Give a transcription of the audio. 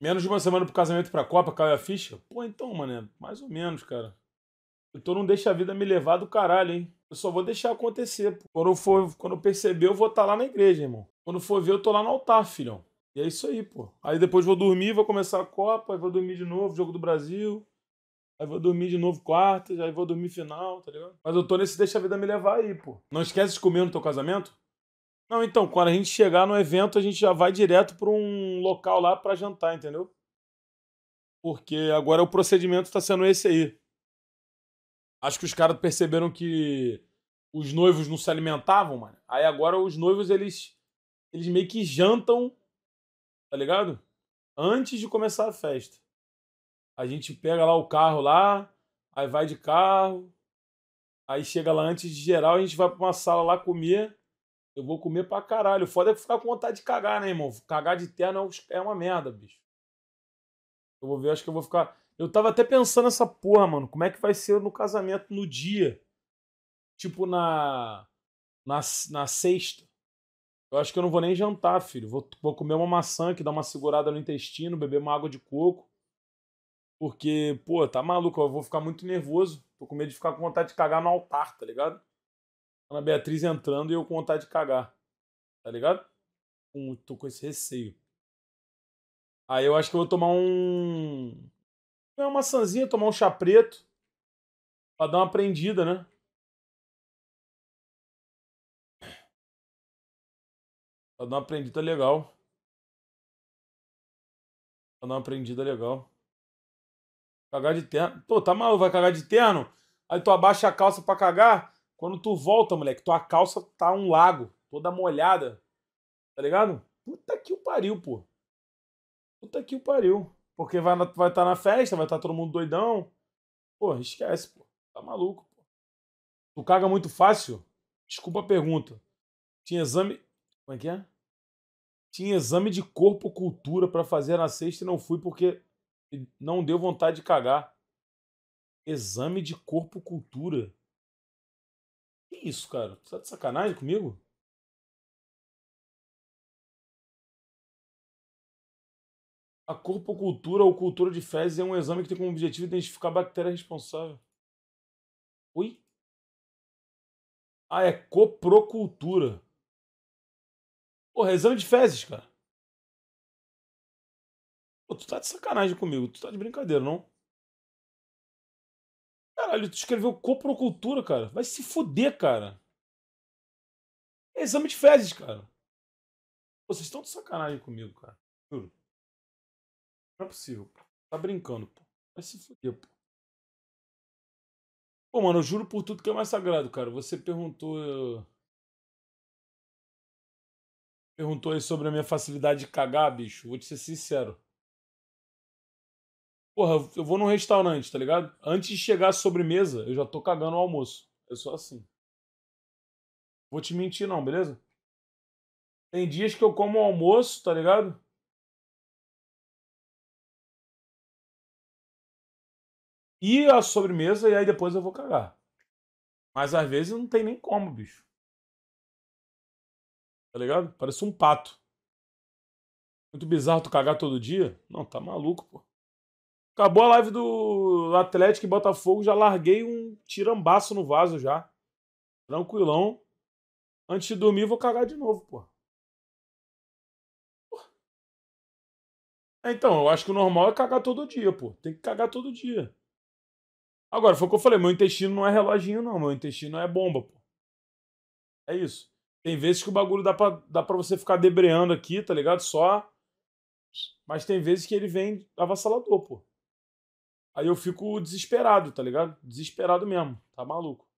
Menos de uma semana pro casamento pra Copa, caiu a ficha? Pô, então, mano, mais ou menos, cara. Eu então tô não deixa a vida me levar do caralho, hein? Eu só vou deixar acontecer. Pô. Quando eu, for, quando eu perceber, eu vou estar tá lá na igreja, irmão. Quando for ver, eu tô lá no altar, filhão. E é isso aí, pô. Aí depois vou dormir, vou começar a Copa, aí vou dormir de novo, jogo do Brasil. Aí vou dormir de novo quartas, aí vou dormir final, tá ligado? Mas eu tô nesse deixa a vida me levar aí, pô. Não esquece de comer no teu casamento? Não, então, quando a gente chegar no evento, a gente já vai direto para um local lá para jantar, entendeu? Porque agora o procedimento está sendo esse aí. Acho que os caras perceberam que os noivos não se alimentavam, mano. Aí agora os noivos, eles, eles meio que jantam, tá ligado? Antes de começar a festa. A gente pega lá o carro lá, aí vai de carro, aí chega lá antes de geral, a gente vai para uma sala lá comer. Eu vou comer pra caralho. o Foda é ficar com vontade de cagar, né, irmão? Cagar de terno é, é uma merda, bicho. Eu vou ver, acho que eu vou ficar. Eu tava até pensando nessa porra, mano. Como é que vai ser no casamento no dia? Tipo, na. Na, na sexta. Eu acho que eu não vou nem jantar, filho. Vou, vou comer uma maçã que dá uma segurada no intestino, beber uma água de coco. Porque, pô, tá maluco, eu vou ficar muito nervoso. Tô com medo de ficar com vontade de cagar no altar, tá ligado? Ana Beatriz entrando e eu com vontade de cagar. Tá ligado? tô com esse receio. Aí eu acho que eu vou tomar um. É uma maçãzinha, tomar um chá preto. Pra dar uma prendida, né? Pra dar uma prendida legal. Pra dar uma prendida legal. Cagar de terno. Pô, tá maluco? Vai cagar de terno? Aí tu abaixa a calça pra cagar? Quando tu volta, moleque, tua calça tá um lago, toda molhada. Tá ligado? Puta que o pariu, pô. Puta que o pariu. Porque vai estar vai tá na festa, vai estar tá todo mundo doidão. Pô, esquece, pô. Tá maluco, pô. Tu caga muito fácil? Desculpa a pergunta. Tinha exame. Como é que é? Tinha exame de corpo cultura para fazer na sexta e não fui porque não deu vontade de cagar. Exame de corpo cultura. Que isso, cara? Você tá de sacanagem comigo? A corpocultura ou cultura de fezes é um exame que tem como objetivo identificar a bactéria responsável. Oi? Ah, é coprocultura. Porra, é exame de fezes, cara. Pô, tu tá de sacanagem comigo. Tu tá de brincadeira, não? Caralho, tu escreveu coprocultura, cara. Vai se fuder, cara. É exame de fezes, cara. Vocês estão de sacanagem comigo, cara. Juro. Não é possível, pô. Tá brincando, pô. Vai se fuder, pô. Pô, mano, eu juro por tudo que é mais sagrado, cara. Você perguntou. Eh, perguntou aí sobre a minha facilidade de cagar, bicho. Vou te ser sincero. Porra, eu vou num restaurante, tá ligado? Antes de chegar a sobremesa, eu já tô cagando o almoço. Eu é sou assim. Vou te mentir, não, beleza? Tem dias que eu como o almoço, tá ligado? E a sobremesa, e aí depois eu vou cagar. Mas às vezes não tem nem como, bicho. Tá ligado? Parece um pato. Muito bizarro tu cagar todo dia? Não, tá maluco, pô. Acabou a live do Atlético e Botafogo, já larguei um tirambaço no vaso já. Tranquilão. Antes de dormir, vou cagar de novo, pô. É, então, eu acho que o normal é cagar todo dia, pô. Tem que cagar todo dia. Agora, foi o que eu falei, meu intestino não é reloginho, não. Meu intestino é bomba, pô. É isso. Tem vezes que o bagulho dá pra, dá pra você ficar debreando aqui, tá ligado? Só. Mas tem vezes que ele vem avassalador, pô. Aí eu fico desesperado, tá ligado? Desesperado mesmo, tá maluco.